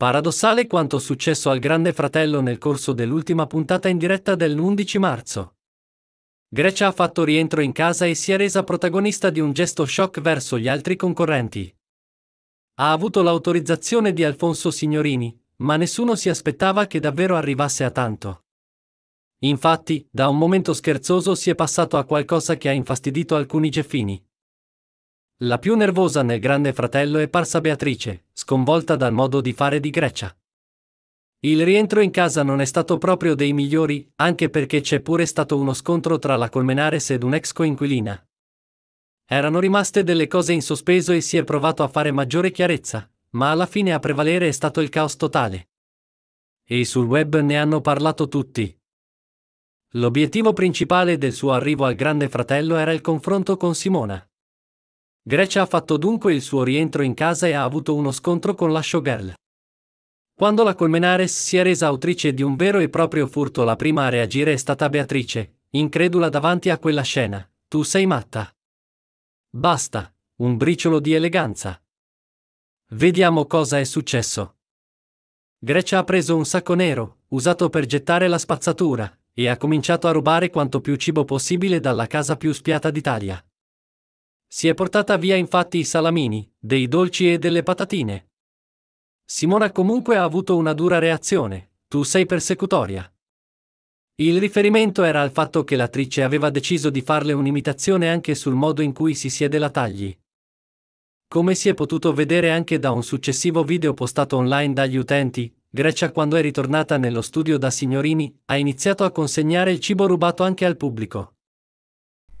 Paradossale quanto successo al Grande Fratello nel corso dell'ultima puntata in diretta dell'11 marzo. Grecia ha fatto rientro in casa e si è resa protagonista di un gesto shock verso gli altri concorrenti. Ha avuto l'autorizzazione di Alfonso Signorini, ma nessuno si aspettava che davvero arrivasse a tanto. Infatti, da un momento scherzoso si è passato a qualcosa che ha infastidito alcuni geffini, la più nervosa nel Grande Fratello è parsa Beatrice, sconvolta dal modo di fare di Grecia. Il rientro in casa non è stato proprio dei migliori, anche perché c'è pure stato uno scontro tra la Colmenares ed un'ex coinquilina. Erano rimaste delle cose in sospeso e si è provato a fare maggiore chiarezza, ma alla fine a prevalere è stato il caos totale. E sul web ne hanno parlato tutti. L'obiettivo principale del suo arrivo al Grande Fratello era il confronto con Simona. Grecia ha fatto dunque il suo rientro in casa e ha avuto uno scontro con la showgirl. Quando la Colmenares si è resa autrice di un vero e proprio furto la prima a reagire è stata Beatrice, incredula davanti a quella scena. Tu sei matta. Basta, un briciolo di eleganza. Vediamo cosa è successo. Grecia ha preso un sacco nero, usato per gettare la spazzatura, e ha cominciato a rubare quanto più cibo possibile dalla casa più spiata d'Italia. Si è portata via infatti i salamini, dei dolci e delle patatine. Simona comunque ha avuto una dura reazione, tu sei persecutoria. Il riferimento era al fatto che l'attrice aveva deciso di farle un'imitazione anche sul modo in cui si siede la tagli. Come si è potuto vedere anche da un successivo video postato online dagli utenti, Grecia quando è ritornata nello studio da signorini, ha iniziato a consegnare il cibo rubato anche al pubblico.